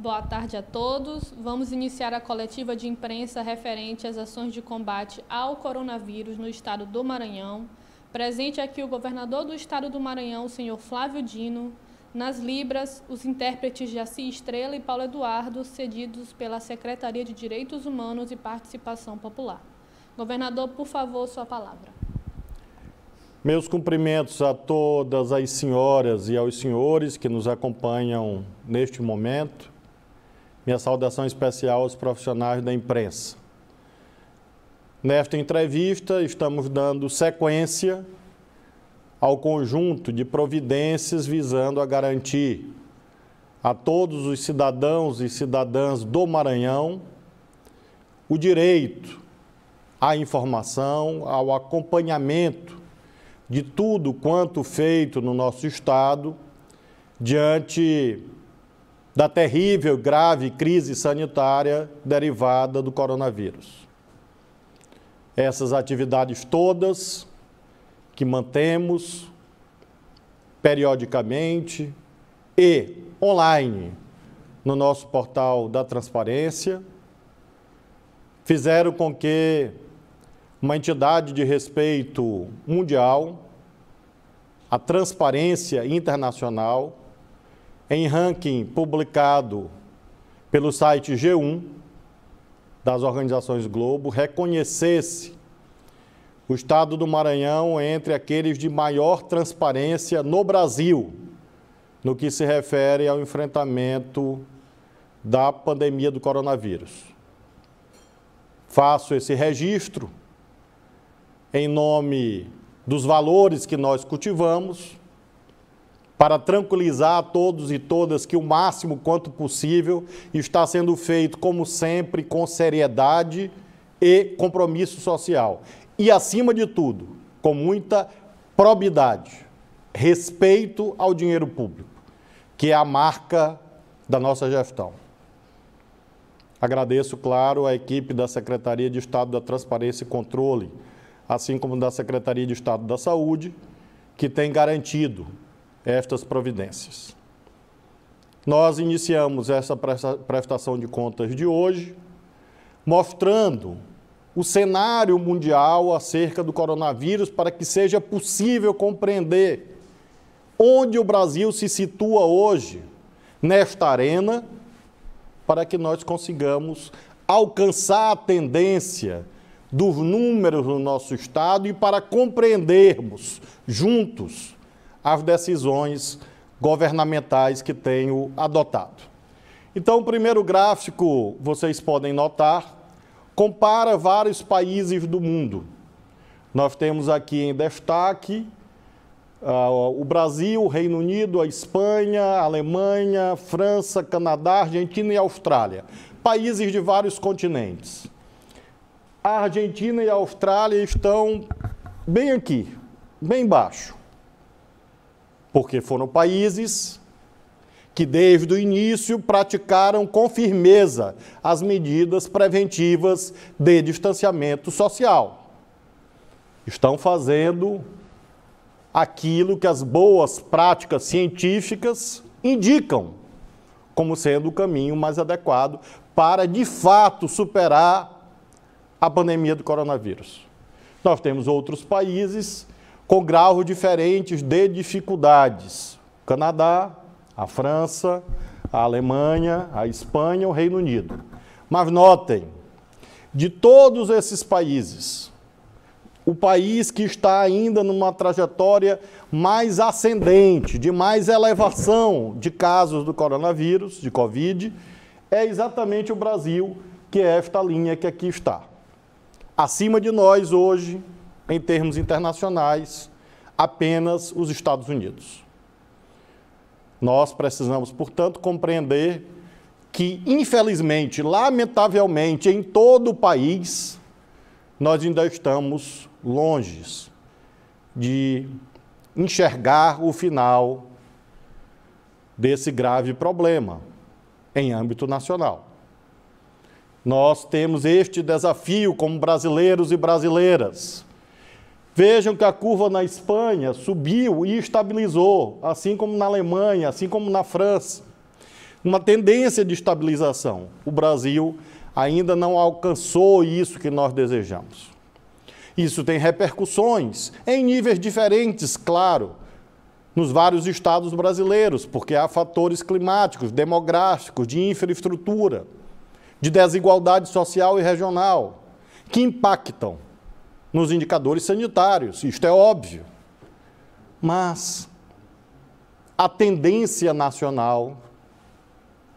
Boa tarde a todos. Vamos iniciar a coletiva de imprensa referente às ações de combate ao coronavírus no estado do Maranhão. Presente aqui o governador do estado do Maranhão, o senhor Flávio Dino. Nas Libras, os intérpretes Jaci Estrela e Paulo Eduardo, cedidos pela Secretaria de Direitos Humanos e Participação Popular. Governador, por favor, sua palavra. Meus cumprimentos a todas as senhoras e aos senhores que nos acompanham neste momento minha saudação especial aos profissionais da imprensa. Nesta entrevista, estamos dando sequência ao conjunto de providências visando a garantir a todos os cidadãos e cidadãs do Maranhão o direito à informação, ao acompanhamento de tudo quanto feito no nosso Estado diante da terrível, grave crise sanitária derivada do coronavírus. Essas atividades todas que mantemos periodicamente e online no nosso portal da transparência fizeram com que uma entidade de respeito mundial, a Transparência Internacional, em ranking publicado pelo site G1 das organizações Globo, reconhecesse o estado do Maranhão entre aqueles de maior transparência no Brasil, no que se refere ao enfrentamento da pandemia do coronavírus. Faço esse registro em nome dos valores que nós cultivamos para tranquilizar todos e todas que o máximo quanto possível está sendo feito, como sempre, com seriedade e compromisso social. E, acima de tudo, com muita probidade, respeito ao dinheiro público, que é a marca da nossa gestão. Agradeço, claro, a equipe da Secretaria de Estado da Transparência e Controle, assim como da Secretaria de Estado da Saúde, que tem garantido estas providências. Nós iniciamos essa prestação de contas de hoje mostrando o cenário mundial acerca do coronavírus para que seja possível compreender onde o Brasil se situa hoje nesta arena para que nós consigamos alcançar a tendência dos números no nosso estado e para compreendermos juntos as decisões governamentais que tenho adotado. Então, o primeiro gráfico, vocês podem notar, compara vários países do mundo. Nós temos aqui em destaque uh, o Brasil, o Reino Unido, a Espanha, a Alemanha, França, Canadá, Argentina e Austrália. Países de vários continentes. A Argentina e a Austrália estão bem aqui, bem baixo. Porque foram países que, desde o início, praticaram com firmeza as medidas preventivas de distanciamento social. Estão fazendo aquilo que as boas práticas científicas indicam como sendo o caminho mais adequado para, de fato, superar a pandemia do coronavírus. Nós temos outros países com graus diferentes de dificuldades. O Canadá, a França, a Alemanha, a Espanha, o Reino Unido. Mas notem, de todos esses países, o país que está ainda numa trajetória mais ascendente, de mais elevação de casos do coronavírus, de Covid, é exatamente o Brasil, que é esta linha que aqui está. Acima de nós hoje, em termos internacionais, apenas os Estados Unidos. Nós precisamos, portanto, compreender que, infelizmente, lamentavelmente, em todo o país, nós ainda estamos longe de enxergar o final desse grave problema em âmbito nacional. Nós temos este desafio como brasileiros e brasileiras Vejam que a curva na Espanha subiu e estabilizou, assim como na Alemanha, assim como na França. Uma tendência de estabilização. O Brasil ainda não alcançou isso que nós desejamos. Isso tem repercussões em níveis diferentes, claro, nos vários estados brasileiros, porque há fatores climáticos, demográficos, de infraestrutura, de desigualdade social e regional, que impactam nos indicadores sanitários, isto é óbvio. Mas a tendência nacional,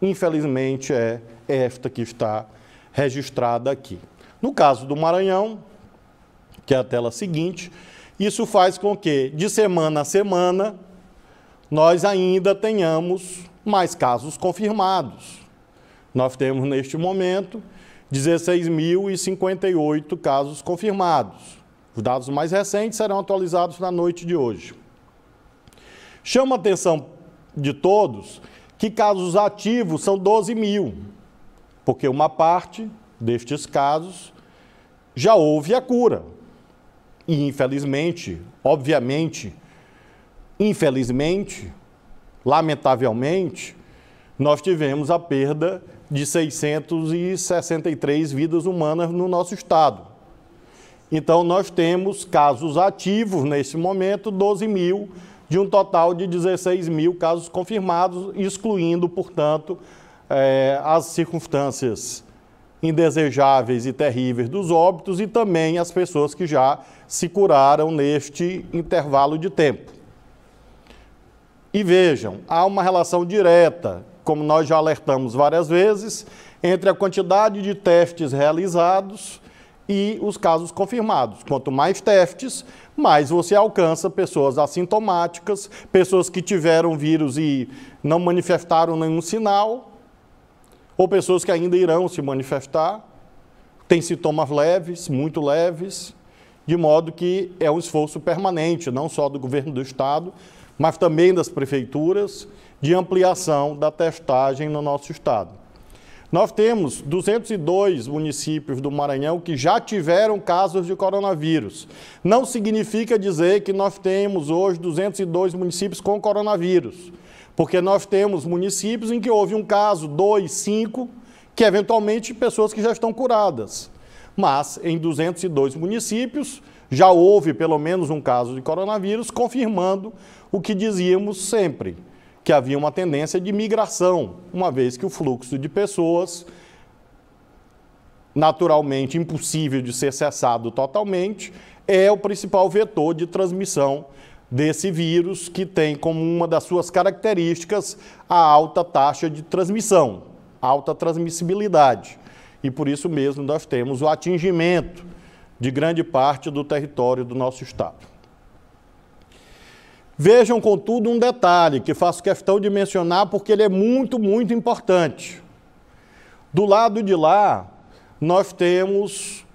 infelizmente, é, é esta que está registrada aqui. No caso do Maranhão, que é a tela seguinte, isso faz com que, de semana a semana, nós ainda tenhamos mais casos confirmados. Nós temos, neste momento, 16.058 casos confirmados. Os dados mais recentes serão atualizados na noite de hoje. Chama a atenção de todos que casos ativos são 12 mil, porque uma parte destes casos já houve a cura. E, infelizmente, obviamente, infelizmente, lamentavelmente, nós tivemos a perda de 663 vidas humanas no nosso estado. Então, nós temos casos ativos, neste momento, 12 mil, de um total de 16 mil casos confirmados, excluindo, portanto, eh, as circunstâncias indesejáveis e terríveis dos óbitos e também as pessoas que já se curaram neste intervalo de tempo. E vejam, há uma relação direta como nós já alertamos várias vezes, entre a quantidade de testes realizados e os casos confirmados. Quanto mais testes, mais você alcança pessoas assintomáticas, pessoas que tiveram vírus e não manifestaram nenhum sinal, ou pessoas que ainda irão se manifestar, têm sintomas leves, muito leves, de modo que é um esforço permanente, não só do governo do estado, mas também das prefeituras de ampliação da testagem no nosso estado. Nós temos 202 municípios do Maranhão que já tiveram casos de coronavírus. Não significa dizer que nós temos hoje 202 municípios com coronavírus, porque nós temos municípios em que houve um caso, dois, cinco, que eventualmente pessoas que já estão curadas. Mas em 202 municípios já houve pelo menos um caso de coronavírus, confirmando o que dizíamos sempre que havia uma tendência de migração, uma vez que o fluxo de pessoas, naturalmente impossível de ser cessado totalmente, é o principal vetor de transmissão desse vírus, que tem como uma das suas características a alta taxa de transmissão, alta transmissibilidade. E por isso mesmo nós temos o atingimento de grande parte do território do nosso estado. Vejam, contudo, um detalhe que faço questão de mencionar porque ele é muito, muito importante. Do lado de lá, nós temos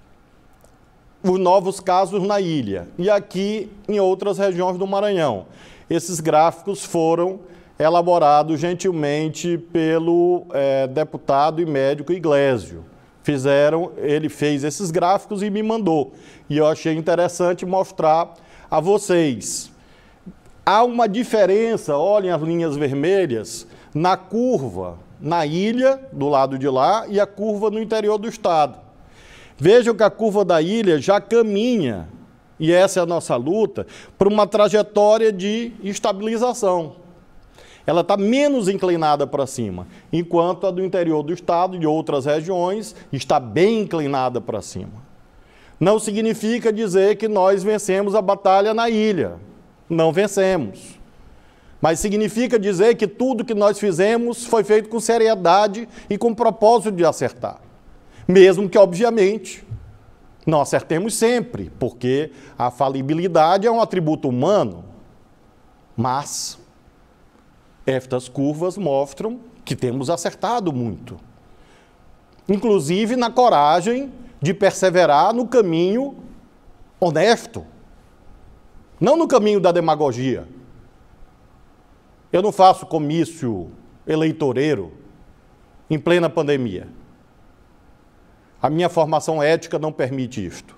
os novos casos na ilha e aqui em outras regiões do Maranhão. Esses gráficos foram elaborados gentilmente pelo é, deputado e médico Iglesio. Fizeram, ele fez esses gráficos e me mandou. E eu achei interessante mostrar a vocês. Há uma diferença, olhem as linhas vermelhas, na curva na ilha, do lado de lá, e a curva no interior do estado. Vejam que a curva da ilha já caminha, e essa é a nossa luta, para uma trajetória de estabilização. Ela está menos inclinada para cima, enquanto a do interior do estado e de outras regiões está bem inclinada para cima. Não significa dizer que nós vencemos a batalha na ilha não vencemos. Mas significa dizer que tudo que nós fizemos foi feito com seriedade e com propósito de acertar. Mesmo que, obviamente, não acertemos sempre, porque a falibilidade é um atributo humano. Mas estas curvas mostram que temos acertado muito. Inclusive na coragem de perseverar no caminho honesto, não no caminho da demagogia. Eu não faço comício eleitoreiro em plena pandemia. A minha formação ética não permite isto.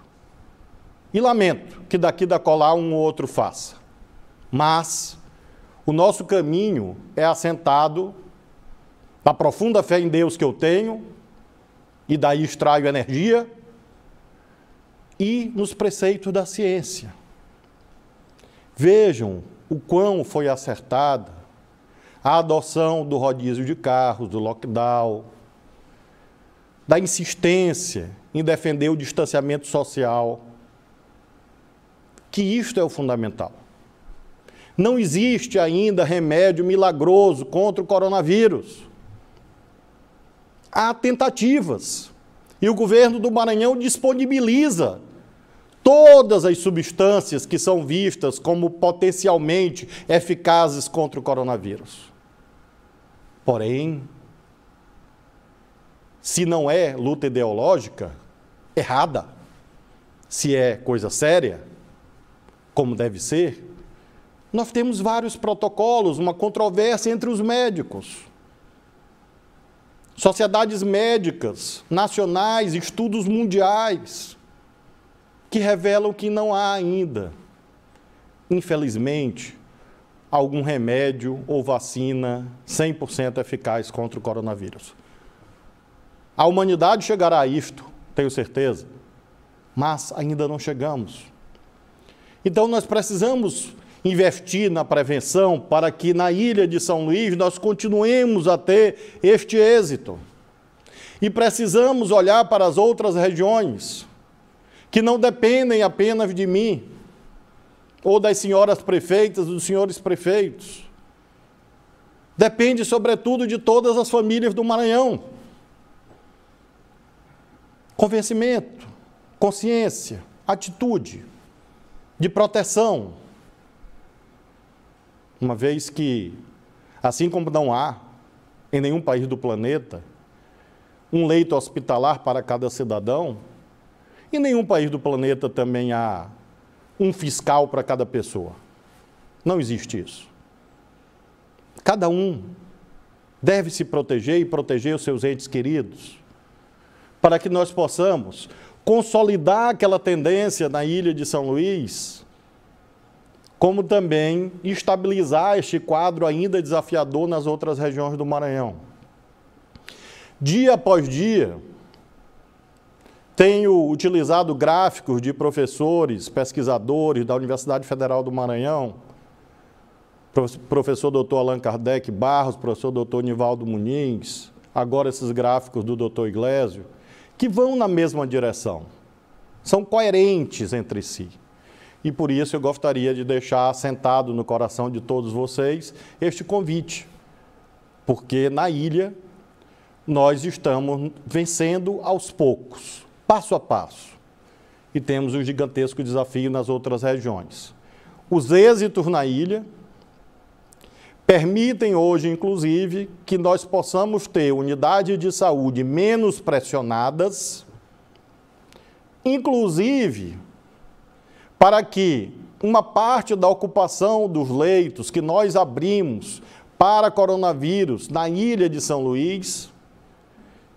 E lamento que daqui da colar um ou outro faça. Mas o nosso caminho é assentado na profunda fé em Deus que eu tenho, e daí extraio energia, e nos preceitos da ciência. Vejam o quão foi acertada a adoção do rodízio de carros, do lockdown, da insistência em defender o distanciamento social. Que isto é o fundamental. Não existe ainda remédio milagroso contra o coronavírus. Há tentativas. E o governo do Maranhão disponibiliza todas as substâncias que são vistas como potencialmente eficazes contra o coronavírus. Porém, se não é luta ideológica, errada. Se é coisa séria, como deve ser, nós temos vários protocolos, uma controvérsia entre os médicos. Sociedades médicas, nacionais, estudos mundiais que revelam que não há ainda, infelizmente, algum remédio ou vacina 100% eficaz contra o coronavírus. A humanidade chegará a isto, tenho certeza, mas ainda não chegamos. Então nós precisamos investir na prevenção para que na ilha de São Luís nós continuemos a ter este êxito. E precisamos olhar para as outras regiões que não dependem apenas de mim, ou das senhoras prefeitas, dos senhores prefeitos. Depende, sobretudo, de todas as famílias do Maranhão. Convencimento, consciência, atitude de proteção. Uma vez que, assim como não há em nenhum país do planeta um leito hospitalar para cada cidadão, em nenhum país do planeta também há um fiscal para cada pessoa. Não existe isso. Cada um deve se proteger e proteger os seus entes queridos, para que nós possamos consolidar aquela tendência na ilha de São Luís, como também estabilizar este quadro ainda desafiador nas outras regiões do Maranhão. Dia após dia, tenho utilizado gráficos de professores, pesquisadores da Universidade Federal do Maranhão, professor doutor Allan Kardec Barros, professor doutor Nivaldo Muniz, agora esses gráficos do doutor Iglesio, que vão na mesma direção. São coerentes entre si. E por isso eu gostaria de deixar sentado no coração de todos vocês este convite. Porque na ilha nós estamos vencendo aos poucos passo a passo. E temos um gigantesco desafio nas outras regiões. Os êxitos na ilha permitem hoje, inclusive, que nós possamos ter unidades de saúde menos pressionadas, inclusive para que uma parte da ocupação dos leitos que nós abrimos para coronavírus na ilha de São Luís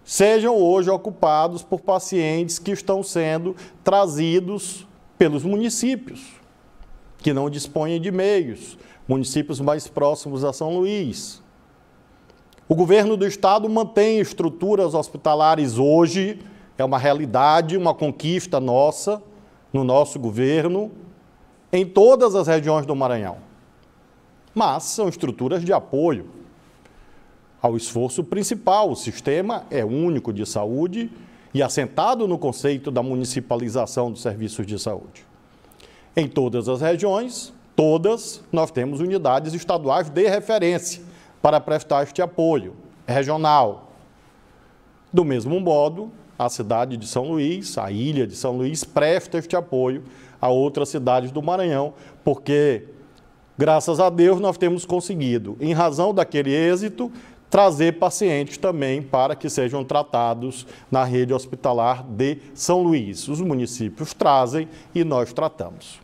sejam hoje ocupados por pacientes que estão sendo trazidos pelos municípios que não dispõem de meios, municípios mais próximos a São Luís. O governo do estado mantém estruturas hospitalares hoje, é uma realidade, uma conquista nossa, no nosso governo, em todas as regiões do Maranhão. Mas são estruturas de apoio, ao esforço principal. O sistema é único de saúde e assentado no conceito da municipalização dos serviços de saúde. Em todas as regiões, todas, nós temos unidades estaduais de referência para prestar este apoio regional. Do mesmo modo, a cidade de São Luís, a ilha de São Luís, presta este apoio a outras cidades do Maranhão, porque, graças a Deus, nós temos conseguido, em razão daquele êxito, trazer pacientes também para que sejam tratados na rede hospitalar de São Luís. Os municípios trazem e nós tratamos.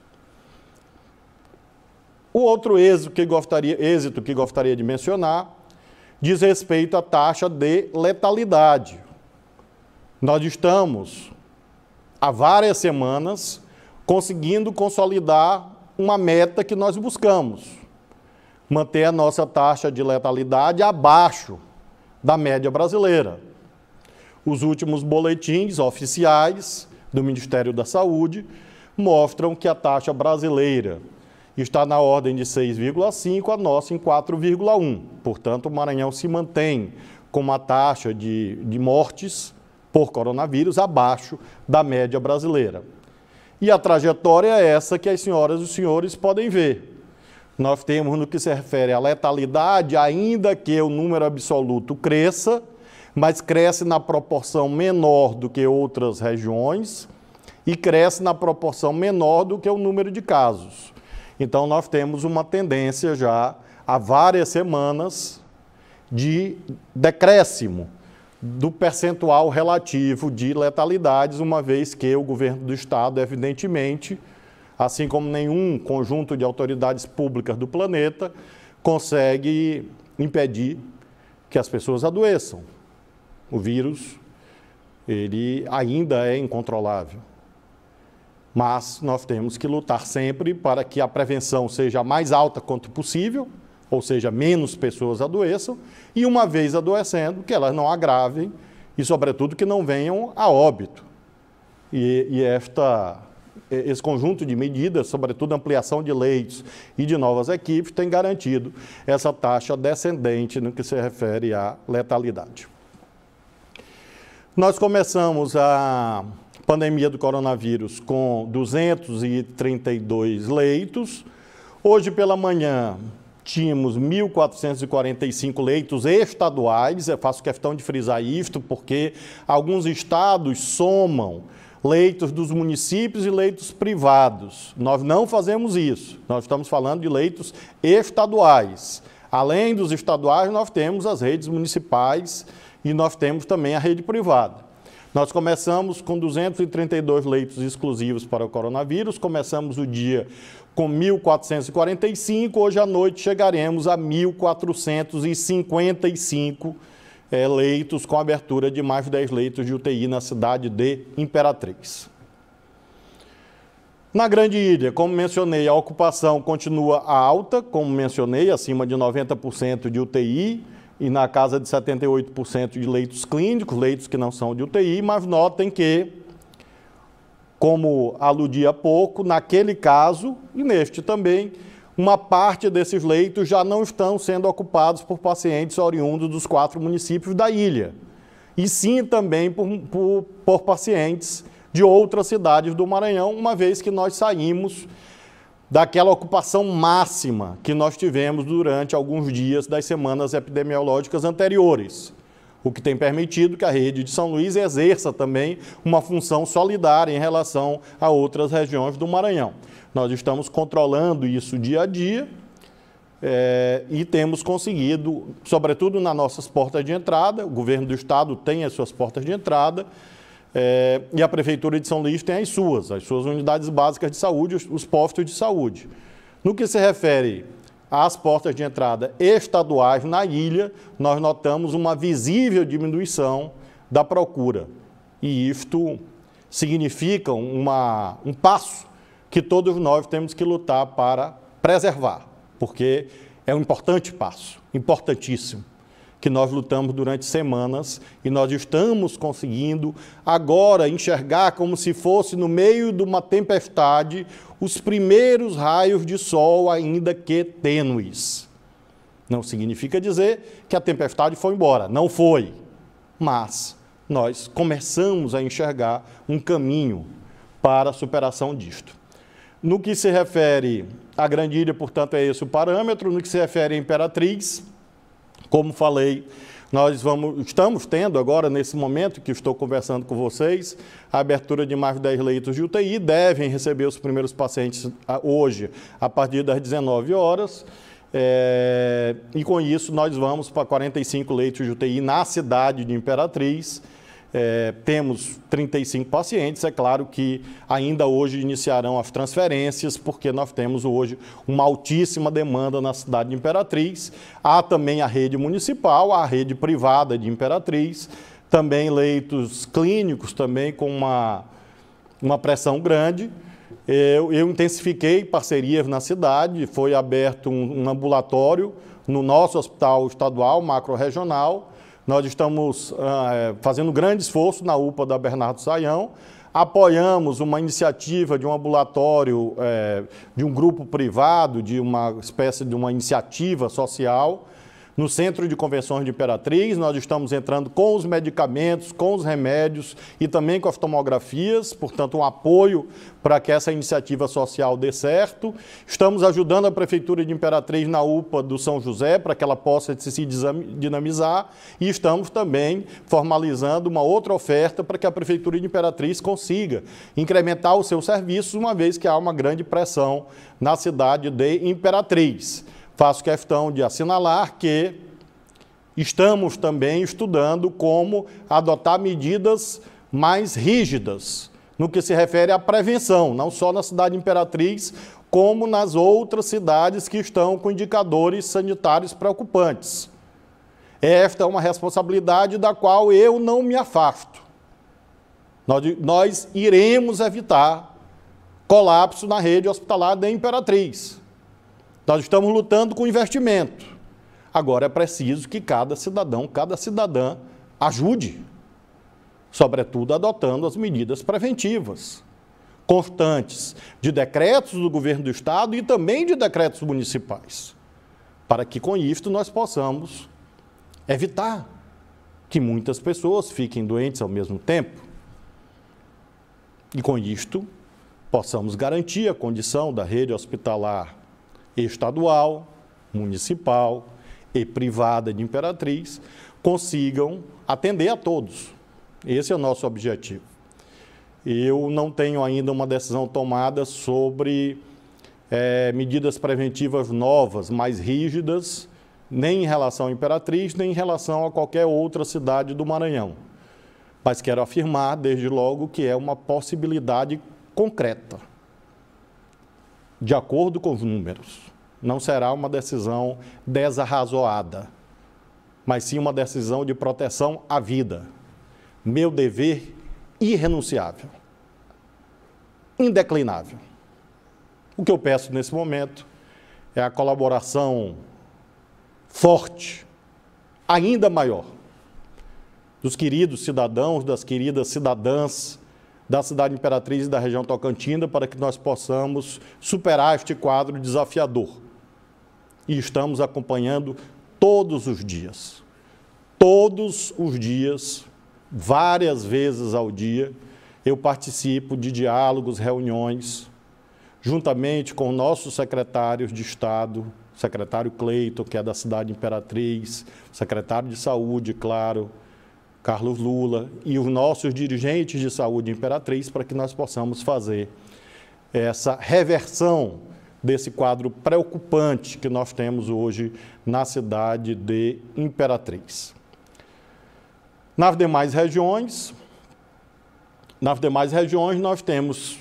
O outro êxito que gostaria, êxito que gostaria de mencionar diz respeito à taxa de letalidade. Nós estamos há várias semanas conseguindo consolidar uma meta que nós buscamos manter a nossa taxa de letalidade abaixo da média brasileira. Os últimos boletins oficiais do Ministério da Saúde mostram que a taxa brasileira está na ordem de 6,5, a nossa em 4,1. Portanto, o Maranhão se mantém com uma taxa de, de mortes por coronavírus abaixo da média brasileira. E a trajetória é essa que as senhoras e os senhores podem ver. Nós temos, no que se refere à letalidade, ainda que o número absoluto cresça, mas cresce na proporção menor do que outras regiões e cresce na proporção menor do que o número de casos. Então, nós temos uma tendência já há várias semanas de decréscimo do percentual relativo de letalidades, uma vez que o governo do estado, evidentemente, assim como nenhum conjunto de autoridades públicas do planeta consegue impedir que as pessoas adoeçam. O vírus, ele ainda é incontrolável. Mas nós temos que lutar sempre para que a prevenção seja a mais alta quanto possível, ou seja, menos pessoas adoeçam, e uma vez adoecendo, que elas não agravem e, sobretudo, que não venham a óbito. E, e esta esse conjunto de medidas, sobretudo ampliação de leitos e de novas equipes, tem garantido essa taxa descendente no que se refere à letalidade. Nós começamos a pandemia do coronavírus com 232 leitos. Hoje pela manhã tínhamos 1.445 leitos estaduais, eu faço questão de frisar isto porque alguns estados somam leitos dos municípios e leitos privados. Nós não fazemos isso. Nós estamos falando de leitos estaduais. Além dos estaduais, nós temos as redes municipais e nós temos também a rede privada. Nós começamos com 232 leitos exclusivos para o coronavírus, começamos o dia com 1.445, hoje à noite chegaremos a 1.455 leitos é, leitos, com abertura de mais 10 leitos de UTI na cidade de Imperatriz. Na Grande Ilha, como mencionei, a ocupação continua alta, como mencionei, acima de 90% de UTI e na casa de 78% de leitos clínicos, leitos que não são de UTI, mas notem que, como aludi há pouco, naquele caso e neste também, uma parte desses leitos já não estão sendo ocupados por pacientes oriundos dos quatro municípios da ilha, e sim também por, por, por pacientes de outras cidades do Maranhão, uma vez que nós saímos daquela ocupação máxima que nós tivemos durante alguns dias das semanas epidemiológicas anteriores o que tem permitido que a rede de São Luís exerça também uma função solidária em relação a outras regiões do Maranhão. Nós estamos controlando isso dia a dia é, e temos conseguido, sobretudo nas nossas portas de entrada, o governo do estado tem as suas portas de entrada é, e a prefeitura de São Luís tem as suas, as suas unidades básicas de saúde, os, os postos de saúde. No que se refere às portas de entrada estaduais na ilha, nós notamos uma visível diminuição da procura. E isto significa uma, um passo que todos nós temos que lutar para preservar, porque é um importante passo, importantíssimo, que nós lutamos durante semanas e nós estamos conseguindo agora enxergar como se fosse no meio de uma tempestade os primeiros raios de sol, ainda que tênues. Não significa dizer que a tempestade foi embora, não foi. Mas nós começamos a enxergar um caminho para a superação disto. No que se refere à Grande Ilha, portanto, é esse o parâmetro. No que se refere à Imperatriz, como falei, nós vamos, estamos tendo agora, nesse momento que estou conversando com vocês, a abertura de mais de 10 leitos de UTI. Devem receber os primeiros pacientes ah, hoje, a partir das 19 horas. É, e com isso, nós vamos para 45 leitos de UTI na cidade de Imperatriz. É, temos 35 pacientes, é claro que ainda hoje iniciarão as transferências, porque nós temos hoje uma altíssima demanda na cidade de Imperatriz. Há também a rede municipal, a rede privada de Imperatriz, também leitos clínicos, também com uma, uma pressão grande. Eu, eu intensifiquei parcerias na cidade, foi aberto um, um ambulatório no nosso hospital estadual, macro-regional, nós estamos ah, é, fazendo um grande esforço na UPA da Bernardo Saião, apoiamos uma iniciativa de um ambulatório, é, de um grupo privado, de uma espécie de uma iniciativa social, no Centro de Convenções de Imperatriz. Nós estamos entrando com os medicamentos, com os remédios e também com as tomografias, portanto, um apoio para que essa iniciativa social dê certo. Estamos ajudando a Prefeitura de Imperatriz na UPA do São José para que ela possa se dinamizar e estamos também formalizando uma outra oferta para que a Prefeitura de Imperatriz consiga incrementar os seus serviços, uma vez que há uma grande pressão na cidade de Imperatriz faço questão de assinalar que estamos também estudando como adotar medidas mais rígidas no que se refere à prevenção, não só na cidade imperatriz, como nas outras cidades que estão com indicadores sanitários preocupantes. Esta é uma responsabilidade da qual eu não me afasto. Nós, nós iremos evitar colapso na rede hospitalar da Imperatriz. Nós estamos lutando com investimento. Agora é preciso que cada cidadão, cada cidadã ajude, sobretudo adotando as medidas preventivas constantes de decretos do governo do estado e também de decretos municipais, para que com isto nós possamos evitar que muitas pessoas fiquem doentes ao mesmo tempo. E com isto possamos garantir a condição da rede hospitalar estadual, municipal e privada de Imperatriz consigam atender a todos. Esse é o nosso objetivo. Eu não tenho ainda uma decisão tomada sobre é, medidas preventivas novas, mais rígidas, nem em relação à Imperatriz, nem em relação a qualquer outra cidade do Maranhão. Mas quero afirmar, desde logo, que é uma possibilidade concreta de acordo com os números. Não será uma decisão desarrazoada, mas sim uma decisão de proteção à vida. Meu dever irrenunciável, indeclinável. O que eu peço nesse momento é a colaboração forte, ainda maior, dos queridos cidadãos, das queridas cidadãs da cidade Imperatriz e da região Tocantina para que nós possamos superar este quadro desafiador. E estamos acompanhando todos os dias. Todos os dias, várias vezes ao dia, eu participo de diálogos, reuniões, juntamente com nossos secretários de Estado, secretário Cleiton, que é da cidade Imperatriz, secretário de Saúde, claro, Carlos Lula e os nossos dirigentes de saúde imperatriz para que nós possamos fazer essa reversão desse quadro preocupante que nós temos hoje na cidade de Imperatriz. Nas demais regiões, nas demais regiões nós temos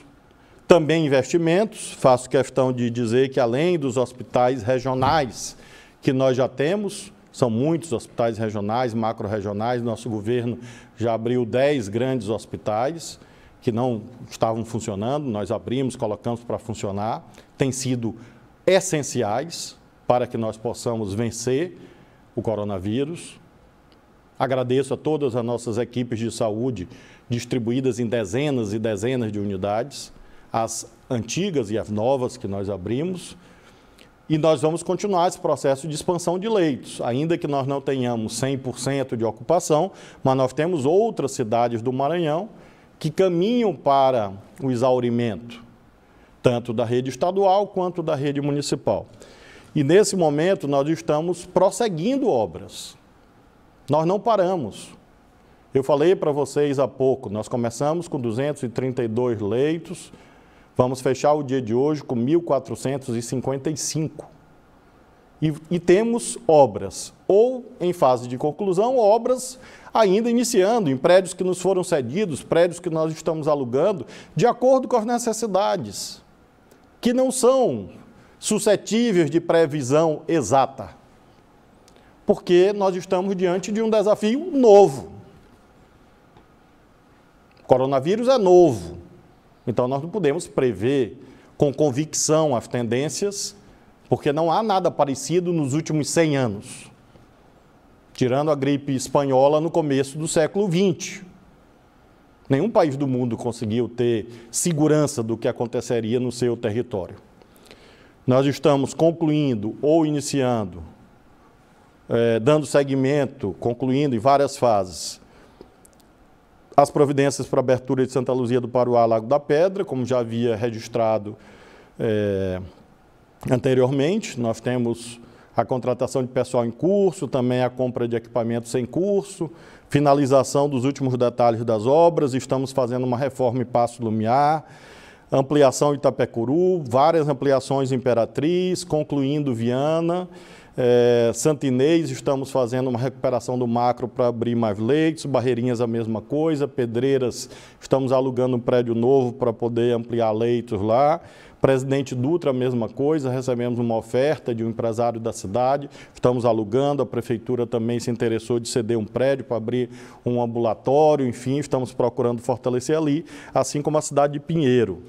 também investimentos, faço questão de dizer que além dos hospitais regionais que nós já temos, são muitos hospitais regionais, macro-regionais. Nosso governo já abriu 10 grandes hospitais que não estavam funcionando. Nós abrimos, colocamos para funcionar. Têm sido essenciais para que nós possamos vencer o coronavírus. Agradeço a todas as nossas equipes de saúde, distribuídas em dezenas e dezenas de unidades, as antigas e as novas que nós abrimos. E nós vamos continuar esse processo de expansão de leitos, ainda que nós não tenhamos 100% de ocupação, mas nós temos outras cidades do Maranhão que caminham para o exaurimento, tanto da rede estadual quanto da rede municipal. E nesse momento nós estamos prosseguindo obras. Nós não paramos. Eu falei para vocês há pouco, nós começamos com 232 leitos, Vamos fechar o dia de hoje com 1.455. E, e temos obras, ou em fase de conclusão, obras ainda iniciando, em prédios que nos foram cedidos, prédios que nós estamos alugando, de acordo com as necessidades, que não são suscetíveis de previsão exata. Porque nós estamos diante de um desafio novo. O coronavírus é novo. Então, nós não podemos prever com convicção as tendências, porque não há nada parecido nos últimos 100 anos. Tirando a gripe espanhola no começo do século XX. Nenhum país do mundo conseguiu ter segurança do que aconteceria no seu território. Nós estamos concluindo ou iniciando, eh, dando seguimento, concluindo em várias fases, as providências para abertura de Santa Luzia do Paruá, Lago da Pedra, como já havia registrado é, anteriormente, nós temos a contratação de pessoal em curso, também a compra de equipamentos em curso, finalização dos últimos detalhes das obras, estamos fazendo uma reforma em Passo Lumiar, ampliação Itapecuru, várias ampliações em Imperatriz, concluindo Viana. É, Santinês, estamos fazendo uma recuperação do macro para abrir mais leitos, Barreirinhas a mesma coisa, Pedreiras, estamos alugando um prédio novo para poder ampliar leitos lá. Presidente Dutra, a mesma coisa, recebemos uma oferta de um empresário da cidade, estamos alugando, a prefeitura também se interessou de ceder um prédio para abrir um ambulatório, enfim, estamos procurando fortalecer ali, assim como a cidade de Pinheiro,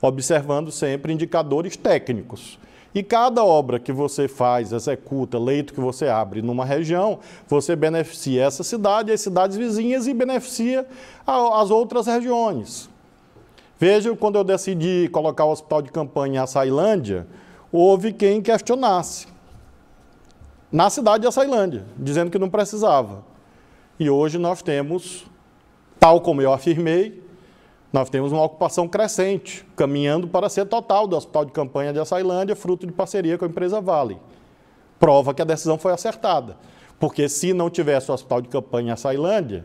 observando sempre indicadores técnicos. E cada obra que você faz, executa, leito que você abre numa região, você beneficia essa cidade, as cidades vizinhas e beneficia as outras regiões. Veja, quando eu decidi colocar o hospital de campanha em Açailândia, houve quem questionasse. Na cidade de Açailândia, dizendo que não precisava. E hoje nós temos, tal como eu afirmei, nós temos uma ocupação crescente, caminhando para ser total do hospital de campanha de Açailândia, fruto de parceria com a empresa Vale. Prova que a decisão foi acertada, porque se não tivesse o hospital de campanha em Açailândia,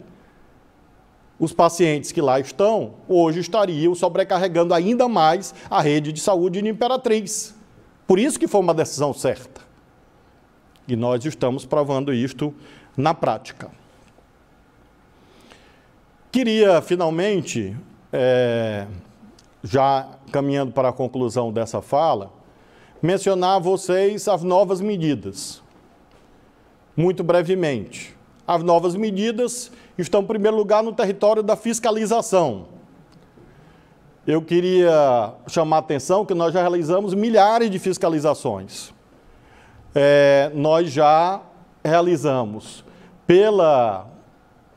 os pacientes que lá estão hoje estariam sobrecarregando ainda mais a rede de saúde de Imperatriz. Por isso que foi uma decisão certa. E nós estamos provando isto na prática. Queria finalmente é, já caminhando para a conclusão dessa fala, mencionar a vocês as novas medidas. Muito brevemente. As novas medidas estão, em primeiro lugar, no território da fiscalização. Eu queria chamar a atenção que nós já realizamos milhares de fiscalizações. É, nós já realizamos pela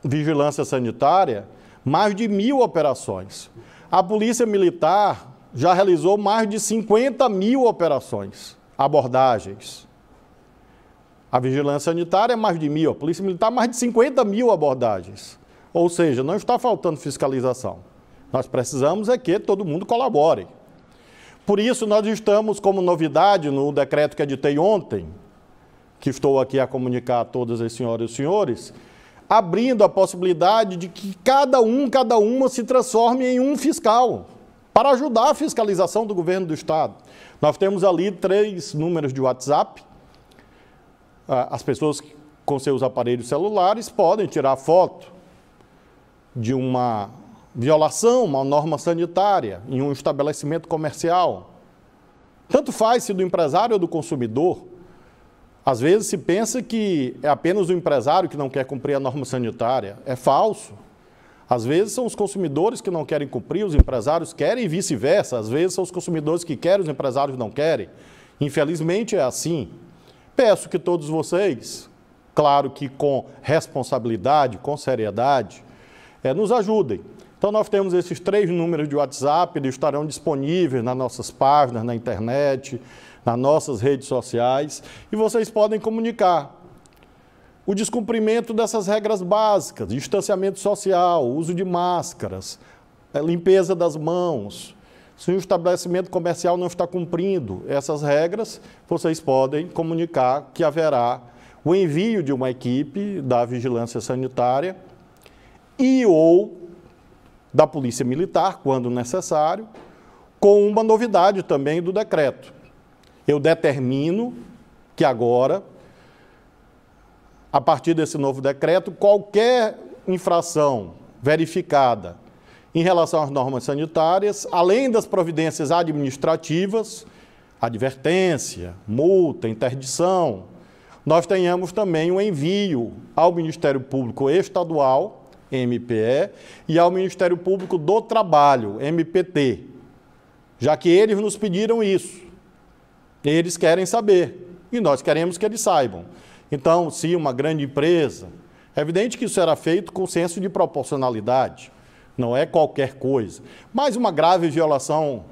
vigilância sanitária mais de mil operações. A Polícia Militar já realizou mais de 50 mil operações, abordagens. A Vigilância Sanitária, mais de mil. A Polícia Militar, mais de 50 mil abordagens. Ou seja, não está faltando fiscalização. Nós precisamos é que todo mundo colabore. Por isso, nós estamos, como novidade, no decreto que editei ontem, que estou aqui a comunicar a todas as senhoras e os senhores, abrindo a possibilidade de que cada um, cada uma se transforme em um fiscal, para ajudar a fiscalização do governo do Estado. Nós temos ali três números de WhatsApp. Ah, as pessoas com seus aparelhos celulares podem tirar foto de uma violação, uma norma sanitária em um estabelecimento comercial. Tanto faz se do empresário ou do consumidor às vezes se pensa que é apenas o empresário que não quer cumprir a norma sanitária. É falso. Às vezes são os consumidores que não querem cumprir, os empresários querem e vice-versa. Às vezes são os consumidores que querem, os empresários não querem. Infelizmente é assim. Peço que todos vocês, claro que com responsabilidade, com seriedade, é, nos ajudem. Então, nós temos esses três números de WhatsApp, eles estarão disponíveis nas nossas páginas, na internet, nas nossas redes sociais e vocês podem comunicar o descumprimento dessas regras básicas, distanciamento social, uso de máscaras, eh, limpeza das mãos. Se o estabelecimento comercial não está cumprindo essas regras, vocês podem comunicar que haverá o envio de uma equipe da vigilância sanitária e ou da polícia militar, quando necessário, com uma novidade também do decreto eu determino que agora, a partir desse novo decreto, qualquer infração verificada em relação às normas sanitárias, além das providências administrativas, advertência, multa, interdição, nós tenhamos também um envio ao Ministério Público Estadual, MPE, e ao Ministério Público do Trabalho, MPT, já que eles nos pediram isso. Eles querem saber e nós queremos que eles saibam. Então, se uma grande empresa. É evidente que isso era feito com senso de proporcionalidade, não é qualquer coisa. Mas uma grave violação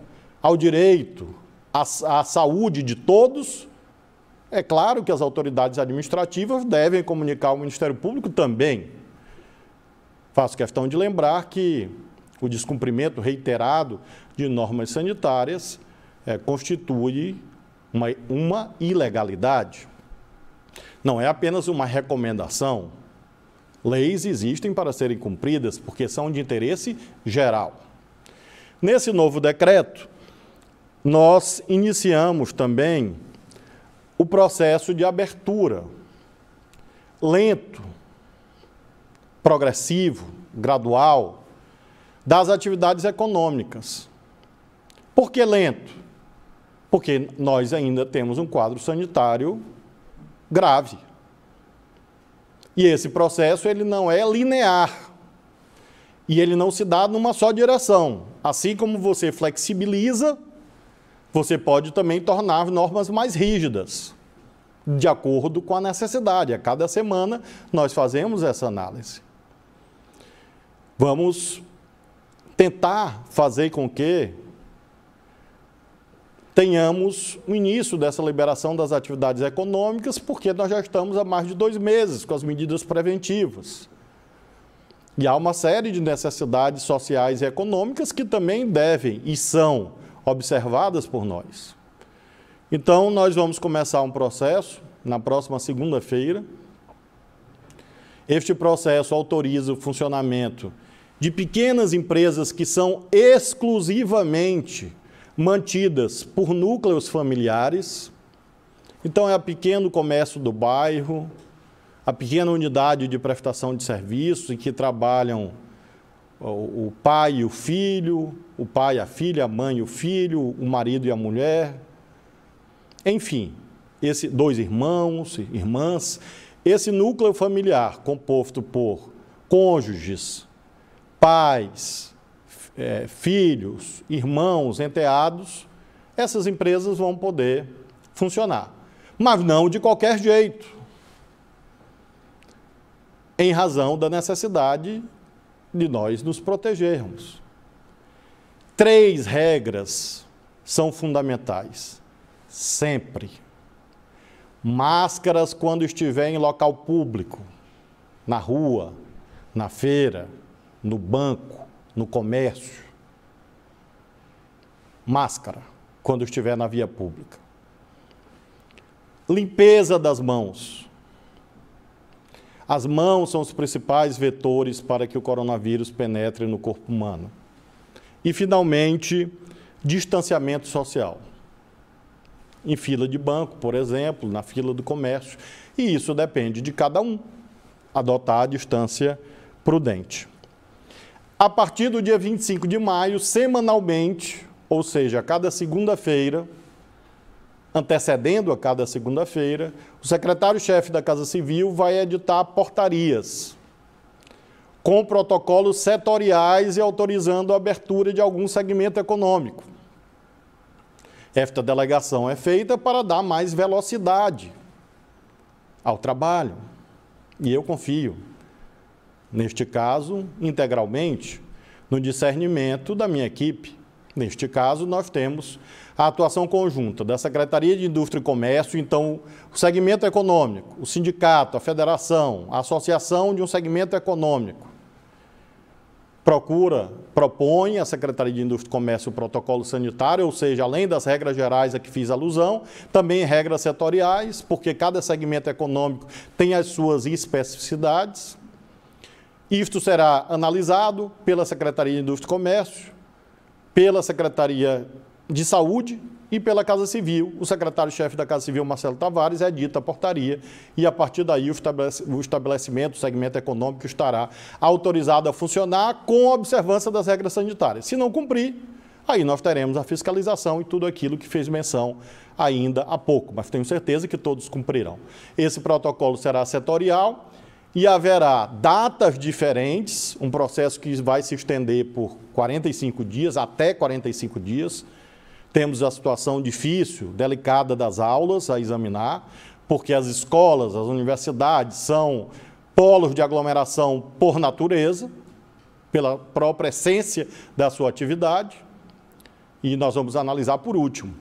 ao direito, à, à saúde de todos, é claro que as autoridades administrativas devem comunicar ao Ministério Público também. Faço questão de lembrar que o descumprimento reiterado de normas sanitárias é, constitui uma, uma ilegalidade. Não é apenas uma recomendação. Leis existem para serem cumpridas porque são de interesse geral. Nesse novo decreto, nós iniciamos também o processo de abertura, lento, progressivo, gradual, das atividades econômicas. Por que lento? Porque nós ainda temos um quadro sanitário grave. E esse processo ele não é linear. E ele não se dá numa só direção. Assim como você flexibiliza, você pode também tornar normas mais rígidas, de acordo com a necessidade. A cada semana nós fazemos essa análise. Vamos tentar fazer com que tenhamos o início dessa liberação das atividades econômicas, porque nós já estamos há mais de dois meses com as medidas preventivas. E há uma série de necessidades sociais e econômicas que também devem e são observadas por nós. Então, nós vamos começar um processo na próxima segunda-feira. Este processo autoriza o funcionamento de pequenas empresas que são exclusivamente mantidas por núcleos familiares. Então, é a pequeno comércio do bairro, a pequena unidade de prestação de serviço em que trabalham o pai e o filho, o pai e a filha, a mãe e o filho, o marido e a mulher. Enfim, esse dois irmãos, irmãs, esse núcleo familiar composto por cônjuges, pais, é, filhos, irmãos, enteados, essas empresas vão poder funcionar. Mas não de qualquer jeito, em razão da necessidade de nós nos protegermos. Três regras são fundamentais, sempre. Máscaras quando estiver em local público, na rua, na feira, no banco no comércio, máscara quando estiver na via pública, limpeza das mãos. As mãos são os principais vetores para que o coronavírus penetre no corpo humano. E, finalmente, distanciamento social. Em fila de banco, por exemplo, na fila do comércio. E isso depende de cada um adotar a distância prudente. A partir do dia 25 de maio, semanalmente, ou seja, a cada segunda-feira, antecedendo a cada segunda-feira, o secretário-chefe da Casa Civil vai editar portarias com protocolos setoriais e autorizando a abertura de algum segmento econômico. Esta delegação é feita para dar mais velocidade ao trabalho. E eu confio neste caso, integralmente, no discernimento da minha equipe. Neste caso, nós temos a atuação conjunta da Secretaria de Indústria e Comércio, então, o segmento econômico, o sindicato, a federação, a associação de um segmento econômico. Procura, propõe à Secretaria de Indústria e Comércio o protocolo sanitário, ou seja, além das regras gerais a que fiz alusão, também regras setoriais, porque cada segmento econômico tem as suas especificidades isto será analisado pela Secretaria de Indústria e Comércio, pela Secretaria de Saúde e pela Casa Civil. O secretário-chefe da Casa Civil, Marcelo Tavares, edita a portaria e, a partir daí, o estabelecimento, o segmento econômico estará autorizado a funcionar com observância das regras sanitárias. Se não cumprir, aí nós teremos a fiscalização e tudo aquilo que fez menção ainda há pouco, mas tenho certeza que todos cumprirão. Esse protocolo será setorial e haverá datas diferentes, um processo que vai se estender por 45 dias, até 45 dias. Temos a situação difícil, delicada das aulas a examinar, porque as escolas, as universidades são polos de aglomeração por natureza, pela própria essência da sua atividade. E nós vamos analisar por último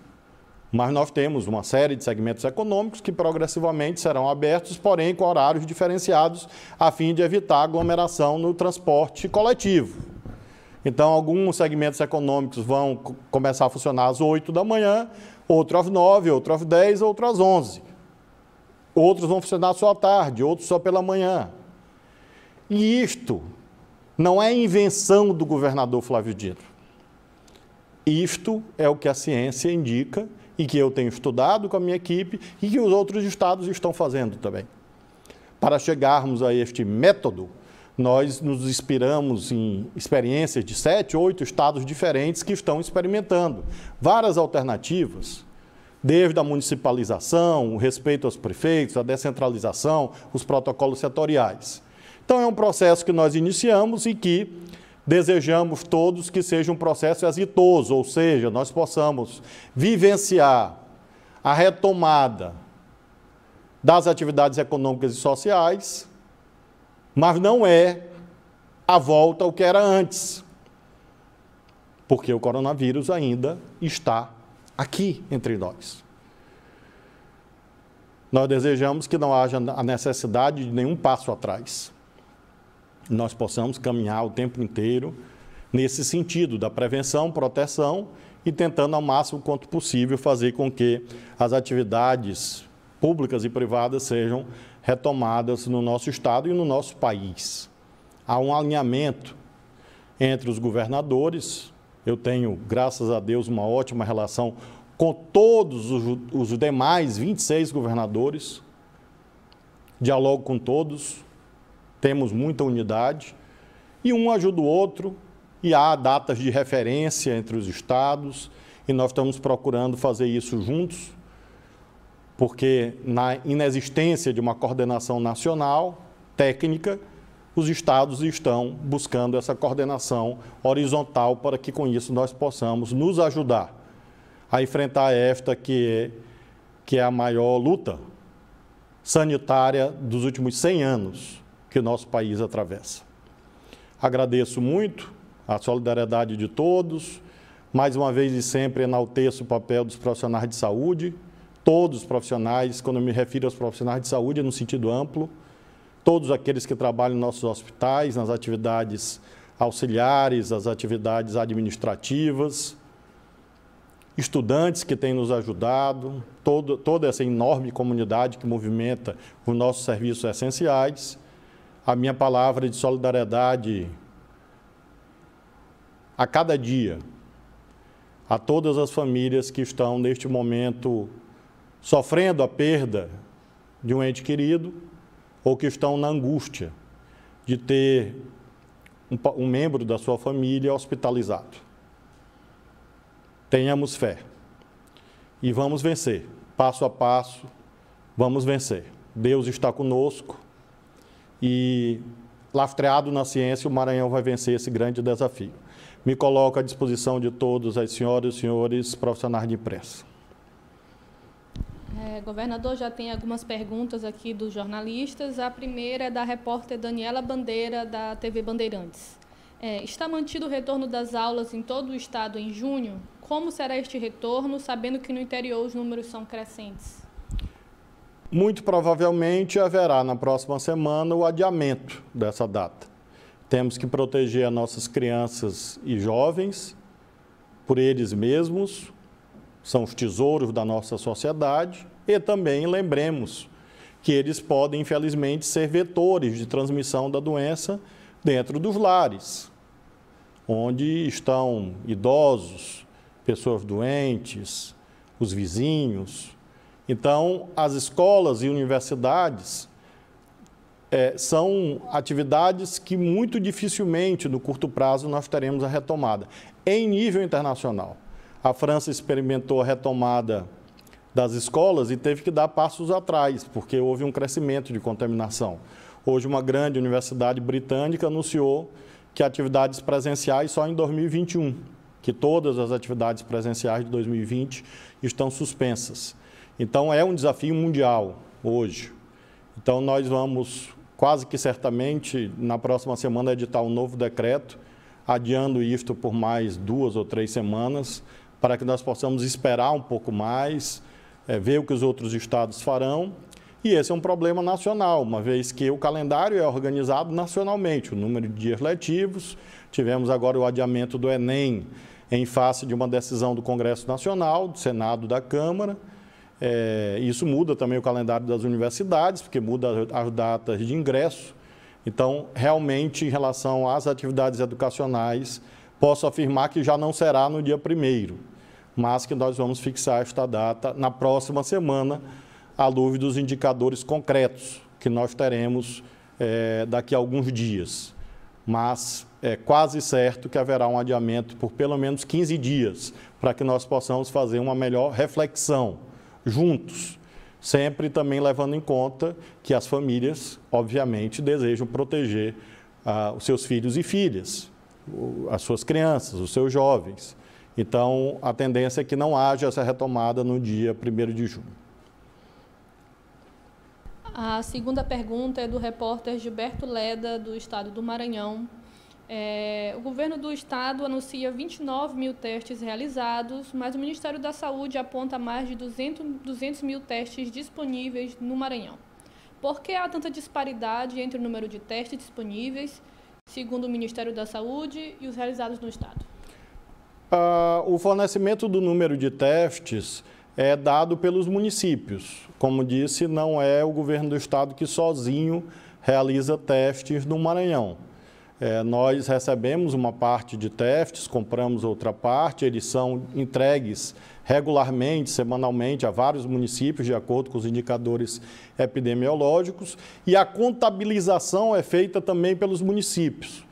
mas nós temos uma série de segmentos econômicos que progressivamente serão abertos, porém com horários diferenciados, a fim de evitar aglomeração no transporte coletivo. Então, alguns segmentos econômicos vão começar a funcionar às 8 da manhã, outro às 9, outro às 10, outro às 11. Outros vão funcionar só à tarde, outros só pela manhã. E isto não é invenção do governador Flávio Dino. Isto é o que a ciência indica e que eu tenho estudado com a minha equipe e que os outros estados estão fazendo também. Para chegarmos a este método, nós nos inspiramos em experiências de sete, oito estados diferentes que estão experimentando várias alternativas, desde a municipalização, o respeito aos prefeitos, a descentralização, os protocolos setoriais. Então, é um processo que nós iniciamos e que Desejamos todos que seja um processo exitoso, ou seja, nós possamos vivenciar a retomada das atividades econômicas e sociais, mas não é a volta ao que era antes, porque o coronavírus ainda está aqui entre nós. Nós desejamos que não haja a necessidade de nenhum passo atrás nós possamos caminhar o tempo inteiro nesse sentido da prevenção, proteção e tentando ao máximo quanto possível fazer com que as atividades públicas e privadas sejam retomadas no nosso estado e no nosso país. Há um alinhamento entre os governadores. Eu tenho, graças a Deus, uma ótima relação com todos os, demais 26 governadores. Dialogo com todos, temos muita unidade e um ajuda o outro e há datas de referência entre os estados e nós estamos procurando fazer isso juntos, porque na inexistência de uma coordenação nacional técnica, os estados estão buscando essa coordenação horizontal para que com isso nós possamos nos ajudar a enfrentar esta que é, que é a maior luta sanitária dos últimos 100 anos que o nosso país atravessa. Agradeço muito a solidariedade de todos. Mais uma vez e sempre enalteço o papel dos profissionais de saúde, todos os profissionais, quando me refiro aos profissionais de saúde, é no sentido amplo, todos aqueles que trabalham em nossos hospitais, nas atividades auxiliares, as atividades administrativas, estudantes que têm nos ajudado, todo, toda essa enorme comunidade que movimenta os nossos serviços essenciais a minha palavra de solidariedade a cada dia a todas as famílias que estão neste momento sofrendo a perda de um ente querido ou que estão na angústia de ter um, um membro da sua família hospitalizado. Tenhamos fé e vamos vencer, passo a passo, vamos vencer. Deus está conosco e lastreado na ciência, o Maranhão vai vencer esse grande desafio. Me coloco à disposição de todos, as senhoras e senhores profissionais de imprensa. É, governador, já tem algumas perguntas aqui dos jornalistas. A primeira é da repórter Daniela Bandeira, da TV Bandeirantes. É, está mantido o retorno das aulas em todo o estado em junho? Como será este retorno, sabendo que no interior os números são crescentes? Muito provavelmente haverá na próxima semana o adiamento dessa data. Temos que proteger as nossas crianças e jovens por eles mesmos, são os tesouros da nossa sociedade, e também lembremos que eles podem, infelizmente, ser vetores de transmissão da doença dentro dos lares, onde estão idosos, pessoas doentes, os vizinhos, então, as escolas e universidades é, são atividades que muito dificilmente, no curto prazo, nós teremos a retomada. Em nível internacional, a França experimentou a retomada das escolas e teve que dar passos atrás, porque houve um crescimento de contaminação. Hoje, uma grande universidade britânica anunciou que atividades presenciais só em 2021, que todas as atividades presenciais de 2020 estão suspensas. Então, é um desafio mundial hoje. Então, nós vamos, quase que certamente, na próxima semana, editar um novo decreto, adiando isto por mais duas ou três semanas, para que nós possamos esperar um pouco mais, é, ver o que os outros estados farão. E esse é um problema nacional, uma vez que o calendário é organizado nacionalmente, o número de dias letivos. Tivemos agora o adiamento do Enem em face de uma decisão do Congresso Nacional, do Senado, da Câmara. É, isso muda também o calendário das universidades, porque muda as datas de ingresso. Então, realmente, em relação às atividades educacionais, posso afirmar que já não será no dia primeiro, mas que nós vamos fixar esta data na próxima semana, à luz dos indicadores concretos que nós teremos é, daqui a alguns dias. Mas é quase certo que haverá um adiamento por pelo menos 15 dias, para que nós possamos fazer uma melhor reflexão juntos, sempre também levando em conta que as famílias, obviamente, desejam proteger ah, os seus filhos e filhas, as suas crianças, os seus jovens. Então, a tendência é que não haja essa retomada no dia 1 de junho. A segunda pergunta é do repórter Gilberto Leda, do estado do Maranhão, é, o governo do estado anuncia 29 mil testes realizados, mas o Ministério da Saúde aponta mais de 200, 200 mil testes disponíveis no Maranhão. Por que há tanta disparidade entre o número de testes disponíveis, segundo o Ministério da Saúde, e os realizados no estado? Ah, o fornecimento do número de testes é dado pelos municípios. Como disse, não é o governo do estado que sozinho realiza testes no Maranhão. É, nós recebemos uma parte de testes, compramos outra parte, eles são entregues regularmente, semanalmente, a vários municípios, de acordo com os indicadores epidemiológicos, e a contabilização é feita também pelos municípios.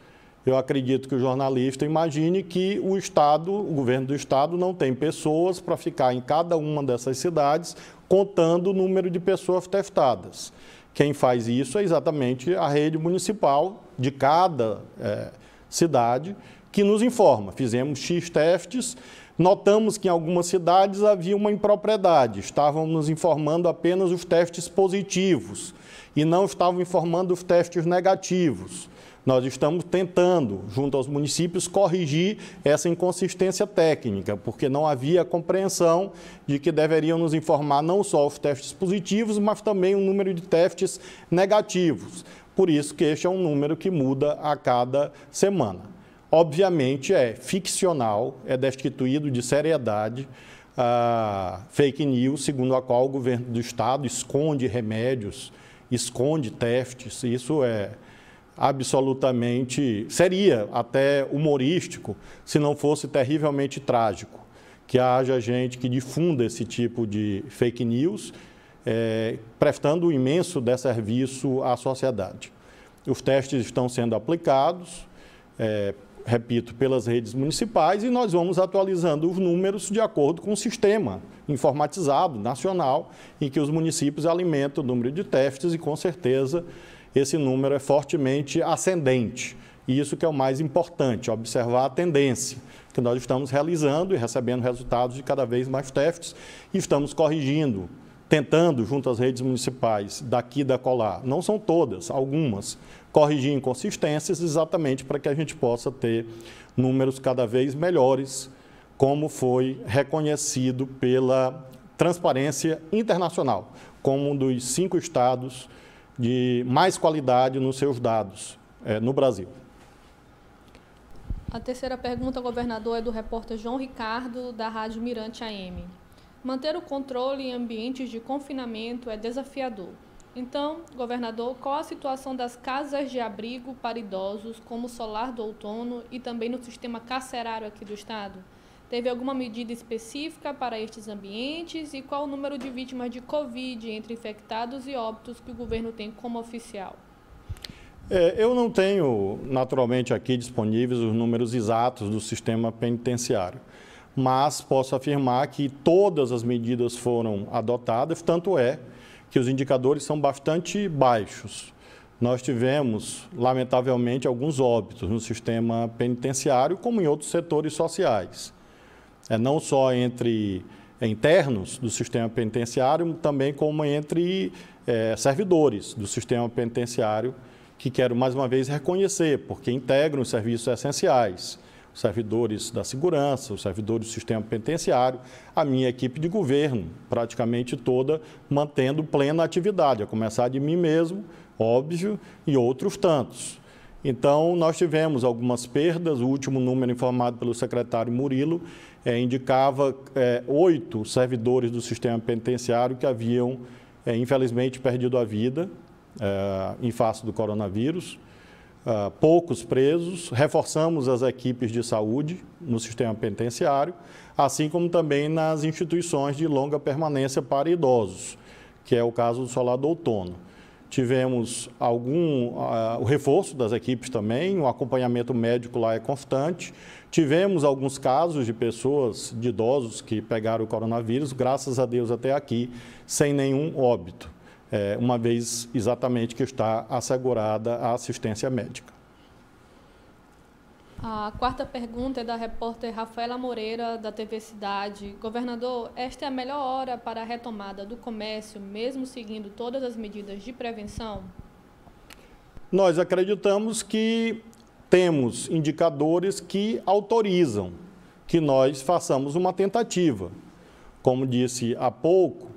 Eu acredito que o jornalista imagine que o Estado, o governo do Estado, não tem pessoas para ficar em cada uma dessas cidades contando o número de pessoas testadas. Quem faz isso é exatamente a rede municipal de cada é, cidade que nos informa. Fizemos X testes, notamos que em algumas cidades havia uma impropriedade, estavam nos informando apenas os testes positivos e não estavam informando os testes negativos. Nós estamos tentando, junto aos municípios, corrigir essa inconsistência técnica, porque não havia compreensão de que deveriam nos informar não só os testes positivos, mas também o número de testes negativos. Por isso que este é um número que muda a cada semana. Obviamente é ficcional, é destituído de seriedade. a ah, fake news, segundo a qual o governo do estado esconde remédios, esconde testes, isso é, absolutamente. seria até humorístico se não fosse terrivelmente trágico que haja gente que difunda esse tipo de fake news, é, prestando um imenso desserviço à sociedade. Os testes estão sendo aplicados, é, repito, pelas redes municipais e nós vamos atualizando os números de acordo com o sistema informatizado nacional em que os municípios alimentam o número de testes e, com certeza, esse número é fortemente ascendente. E isso que é o mais importante, observar a tendência que nós estamos realizando e recebendo resultados de cada vez mais testes e estamos corrigindo, tentando, junto às redes municipais, daqui da colar, não são todas, algumas, corrigir inconsistências exatamente para que a gente possa ter números cada vez melhores, como foi reconhecido pela Transparência Internacional, como um dos cinco estados de mais qualidade nos seus dados é, no Brasil. A terceira pergunta, governador, é do repórter João Ricardo, da Rádio Mirante AM. Manter o controle em ambientes de confinamento é desafiador. Então, governador, qual a situação das casas de abrigo para idosos, como o Solar do Outono e também no sistema carcerário aqui do Estado? Teve alguma medida específica para estes ambientes e qual o número de vítimas de Covid entre infectados e óbitos que o governo tem como oficial? É, eu não tenho, naturalmente, aqui disponíveis os números exatos do sistema penitenciário, mas posso afirmar que todas as medidas foram adotadas, tanto é que os indicadores são bastante baixos. Nós tivemos, lamentavelmente, alguns óbitos no sistema penitenciário, como em outros setores sociais é, não só entre é, internos do sistema penitenciário, também como entre é, servidores do sistema penitenciário, que quero mais uma vez reconhecer, porque integram os serviços essenciais, os servidores da segurança, os servidores do sistema penitenciário, a minha equipe de governo, praticamente toda mantendo plena atividade, a começar de mim mesmo, óbvio, e outros tantos. Então, nós tivemos algumas perdas, o último número informado pelo secretário Murilo é, indicava é, oito servidores do sistema penitenciário que haviam, é, infelizmente, perdido a vida é, em face do coronavírus, é, poucos presos. Reforçamos as equipes de saúde no sistema penitenciário, assim como também nas instituições de longa permanência para idosos, que é o caso do Solar do Outono. Tivemos algum uh, o reforço das equipes também, o acompanhamento médico lá é constante. Tivemos alguns casos de pessoas, de idosos, que pegaram o coronavírus, graças a Deus até aqui, sem nenhum óbito, é, uma vez exatamente que está assegurada a assistência médica. A quarta pergunta é da repórter Rafaela Moreira, da TV Cidade. Governador, esta é a melhor hora para a retomada do comércio, mesmo seguindo todas as medidas de prevenção? Nós acreditamos que temos indicadores que autorizam que nós façamos uma tentativa. Como disse há pouco,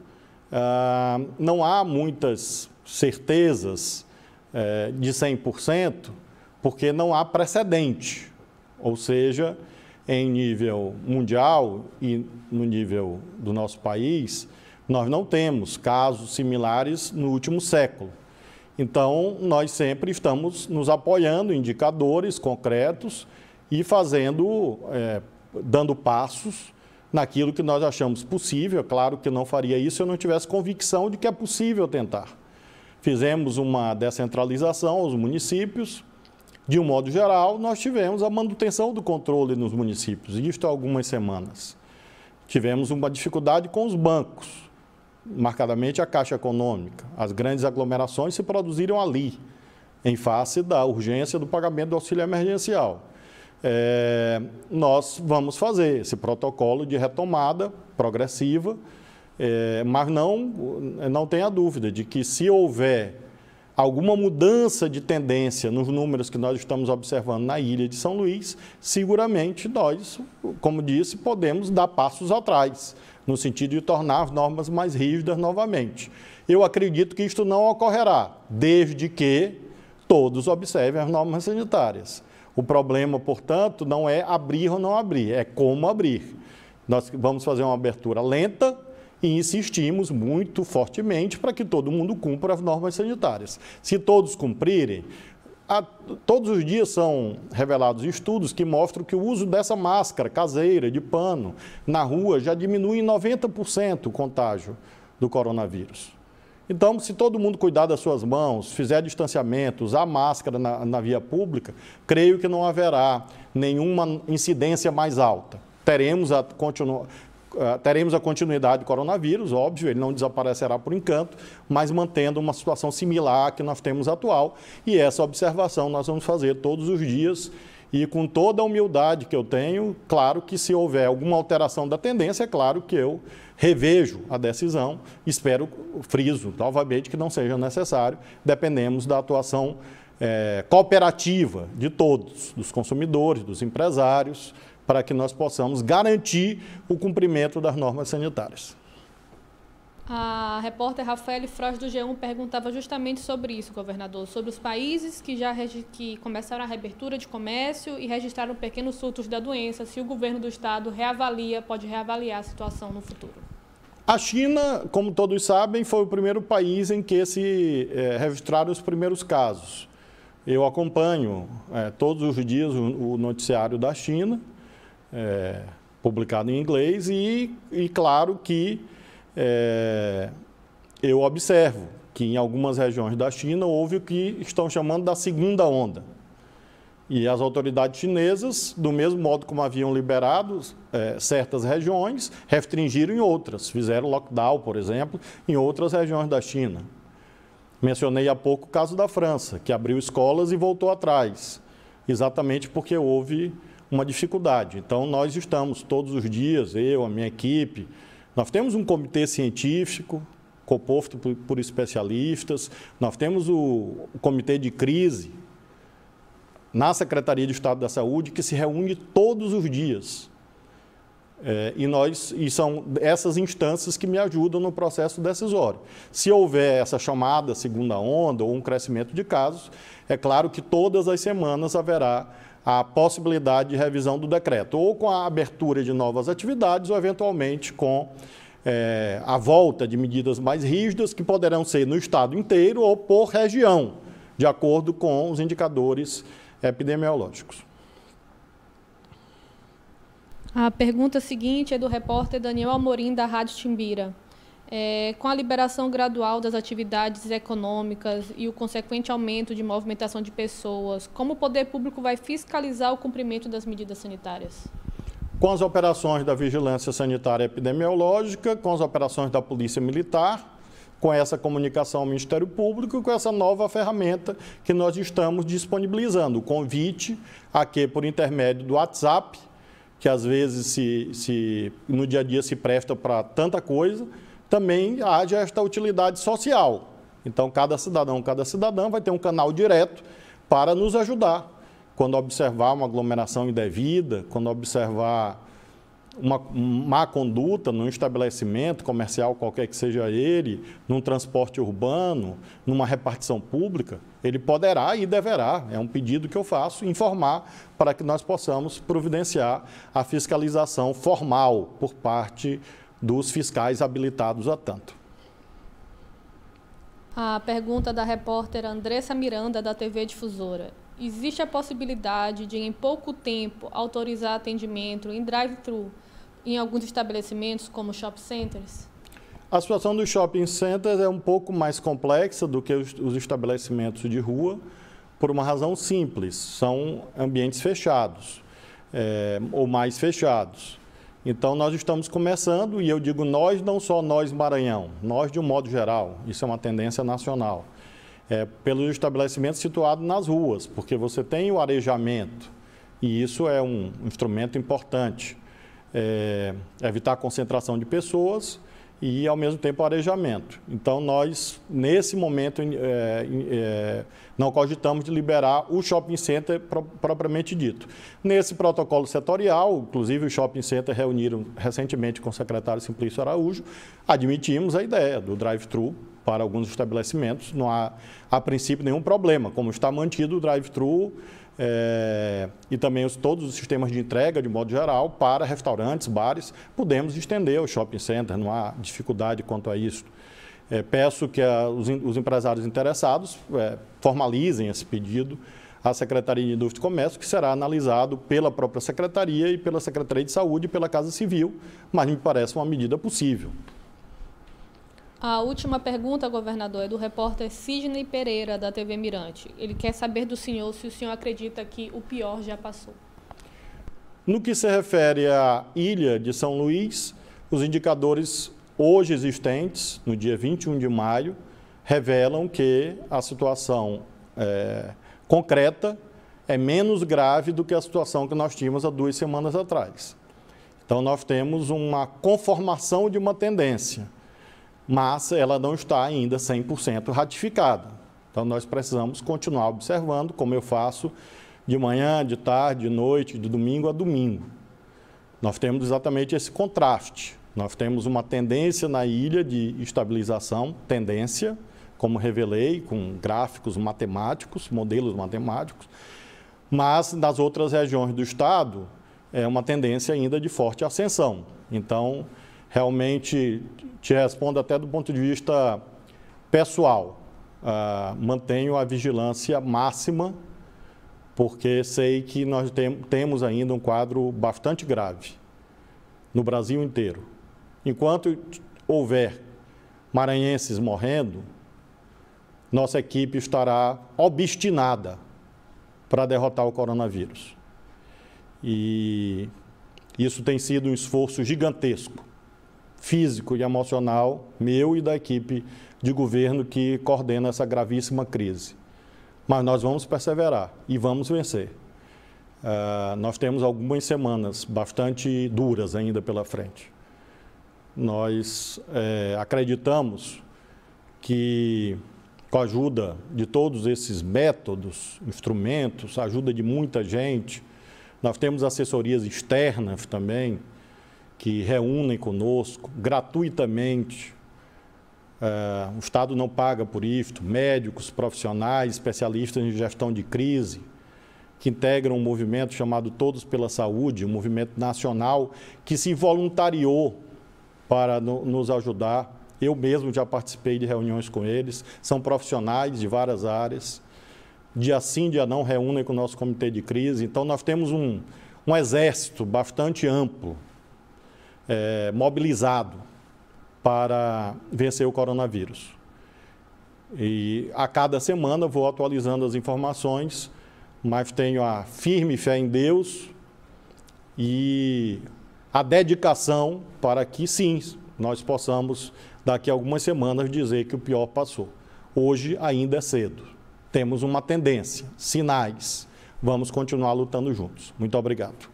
ah, não há muitas certezas eh, de 100%, porque não há precedente. Ou seja, em nível mundial e no nível do nosso país, nós não temos casos similares no último século. Então, nós sempre estamos nos apoiando em indicadores concretos e fazendo, é, dando passos naquilo que nós achamos possível. É claro que não faria isso se eu não tivesse convicção de que é possível tentar. Fizemos uma descentralização aos municípios. De um modo geral, nós tivemos a manutenção do controle nos municípios, isto há algumas semanas. Tivemos uma dificuldade com os bancos marcadamente a Caixa Econômica. As grandes aglomerações se produziram ali, em face da urgência do pagamento do auxílio emergencial. É, nós vamos fazer esse protocolo de retomada progressiva, é, mas não, não tenha dúvida de que se houver alguma mudança de tendência nos números que nós estamos observando na ilha de São Luís, seguramente nós, como disse, podemos dar passos atrás no sentido de tornar as normas mais rígidas novamente. Eu acredito que isto não ocorrerá, desde que todos observem as normas sanitárias. O problema, portanto, não é abrir ou não abrir, é como abrir. Nós vamos fazer uma abertura lenta e insistimos muito fortemente para que todo mundo cumpra as normas sanitárias. Se todos cumprirem, a, todos os dias são revelados estudos que mostram que o uso dessa máscara caseira, de pano, na rua, já diminui em 90% o contágio do coronavírus. Então, se todo mundo cuidar das suas mãos, fizer distanciamento, usar máscara na, na via pública, creio que não haverá nenhuma incidência mais alta. Teremos a, continu, ah, teremos a continuidade do coronavírus, óbvio, ele não desaparecerá por encanto, mas mantendo uma situação similar à que nós temos atual. E essa observação nós vamos fazer todos os dias e com toda a humildade que eu tenho, claro que se houver alguma alteração da tendência, é claro que eu revejo a decisão, espero, friso, novamente, que não seja necessário, dependemos da atuação é, cooperativa de todos, dos consumidores, dos empresários, para que nós possamos garantir o cumprimento das normas sanitárias. A repórter Rafael Froz do G1 perguntava justamente sobre isso, governador, sobre os países que já que começaram a reabertura de comércio e registraram pequenos surtos da doença, se o governo do estado reavalia, pode reavaliar a situação no futuro. A China, como todos sabem, foi o primeiro país em que se é, registraram os primeiros casos. Eu acompanho é, todos os dias o, o noticiário da China é, publicado em inglês e, e claro que é, eu observo que em algumas regiões da China houve o que estão chamando da segunda onda. E as autoridades chinesas, do mesmo modo como haviam liberado é, certas regiões, restringiram em outras. Fizeram lockdown, por exemplo, em outras regiões da China. Mencionei há pouco o caso da França, que abriu escolas e voltou atrás, exatamente porque houve uma dificuldade. Então, nós estamos todos os dias, eu, a minha equipe, nós temos um comitê científico composto por, por especialistas, nós temos o, o comitê de crise na Secretaria de Estado da Saúde que se reúne todos os dias. É, e, nós, e são essas instâncias que me ajudam no processo decisório. Se houver essa chamada segunda onda ou um crescimento de casos, é claro que todas as semanas haverá a possibilidade de revisão do decreto, ou com a abertura de novas atividades, ou eventualmente com é, a volta de medidas mais rígidas, que poderão ser no estado inteiro ou por região, de acordo com os indicadores epidemiológicos. A pergunta seguinte é do repórter Daniel Amorim, da Rádio Timbira. É, com a liberação gradual das atividades econômicas e o consequente aumento de movimentação de pessoas, como o poder público vai fiscalizar o cumprimento das medidas sanitárias? Com as operações da Vigilância Sanitária Epidemiológica, com as operações da Polícia Militar, com essa comunicação ao Ministério Público e com essa nova ferramenta que nós estamos disponibilizando, o convite aqui por intermédio do WhatsApp, que às vezes se, se no dia a dia se presta para tanta coisa, também haja esta utilidade social. Então, cada cidadão, cada cidadã vai ter um canal direto para nos ajudar. Quando observar uma aglomeração indevida, quando observar uma má conduta num estabelecimento comercial, qualquer que seja ele, num transporte urbano, numa repartição pública, ele poderá e deverá, é um pedido que eu faço, informar para que nós possamos providenciar a fiscalização formal por parte dos fiscais habilitados a tanto. A pergunta da repórter Andressa Miranda, da TV Difusora. Existe a possibilidade de, em pouco tempo, autorizar atendimento em drive-thru em alguns estabelecimentos, como shopping centers? A situação dos shopping centers é um pouco mais complexa do que os estabelecimentos de rua, por uma razão simples: são ambientes fechados é, ou mais fechados. Então, nós estamos começando, e eu digo nós, não só nós, Maranhão, nós de um modo geral, isso é uma tendência nacional, é, pelos estabelecimentos situados nas ruas, porque você tem o arejamento, e isso é um instrumento importante. É, evitar a concentração de pessoas e, ao mesmo tempo, arejamento. Então, nós, nesse momento, é, é, não cogitamos de liberar o shopping center pro, propriamente dito. Nesse protocolo setorial, inclusive, o shopping center reuniram recentemente com o secretário Simplício Araújo, admitimos a ideia do drive-thru para alguns estabelecimentos. Não há, a princípio, nenhum problema, como está mantido o drive-thru é, e também os, todos os sistemas de entrega, de modo geral, para restaurantes, bares, podemos estender o shopping center, não há dificuldade quanto a isso. É, peço que a, ah, os, os, empresários interessados é, formalizem esse pedido à Secretaria de Indústria e Comércio, que será analisado pela própria Secretaria e pela Secretaria de Saúde e pela Casa Civil, mas me parece uma medida possível. A última pergunta, governador, é do repórter Sidney Pereira, da TV Mirante. Ele quer saber do senhor se o senhor acredita que o pior já passou. No que se refere à ilha de São Luís, os indicadores hoje existentes, no dia 21 de maio, revelam que a situação é, concreta é menos grave do que a situação que nós tínhamos há duas semanas atrás. Então, nós temos uma conformação de uma tendência mas ela não está ainda 100% ratificada. Então, nós precisamos continuar observando, como eu faço de manhã, de tarde, de noite, de domingo a domingo. Nós temos exatamente esse contraste. Nós temos uma tendência na ilha de estabilização, tendência, como revelei, com gráficos matemáticos, modelos matemáticos, mas nas outras regiões do estado é uma tendência ainda de forte ascensão. Então, realmente te respondo até do ponto de vista pessoal. Uh, mantenho a vigilância máxima, porque sei que nós tem, temos ainda um quadro bastante grave no Brasil inteiro. Enquanto houver maranhenses morrendo, nossa equipe estará obstinada para derrotar o coronavírus. E isso tem sido um esforço gigantesco físico e emocional meu e da equipe de governo que coordena essa gravíssima crise. Mas nós vamos perseverar e vamos vencer. Uh, nós temos algumas semanas bastante duras ainda pela frente. Nós é, acreditamos que, com a ajuda de todos esses métodos, instrumentos, a ajuda de muita gente, nós temos assessorias externas também, que reúnem conosco gratuitamente. Eh, o Estado não paga por isto, médicos, profissionais, especialistas em gestão de crise, que integram um movimento chamado Todos pela Saúde, um movimento nacional que se voluntariou para no, nos ajudar. Eu mesmo já participei de reuniões com eles, são profissionais de várias áreas. Dia sim, dia não, reúnem com o nosso comitê de crise. Então, nós temos um, um exército bastante amplo é, mobilizado para vencer o coronavírus. E a cada semana vou atualizando as informações, mas tenho a firme fé em Deus e a dedicação para que sim, nós possamos daqui a algumas semanas dizer que o pior passou. Hoje ainda é cedo. Temos uma tendência, sinais. Vamos continuar lutando juntos. Muito obrigado.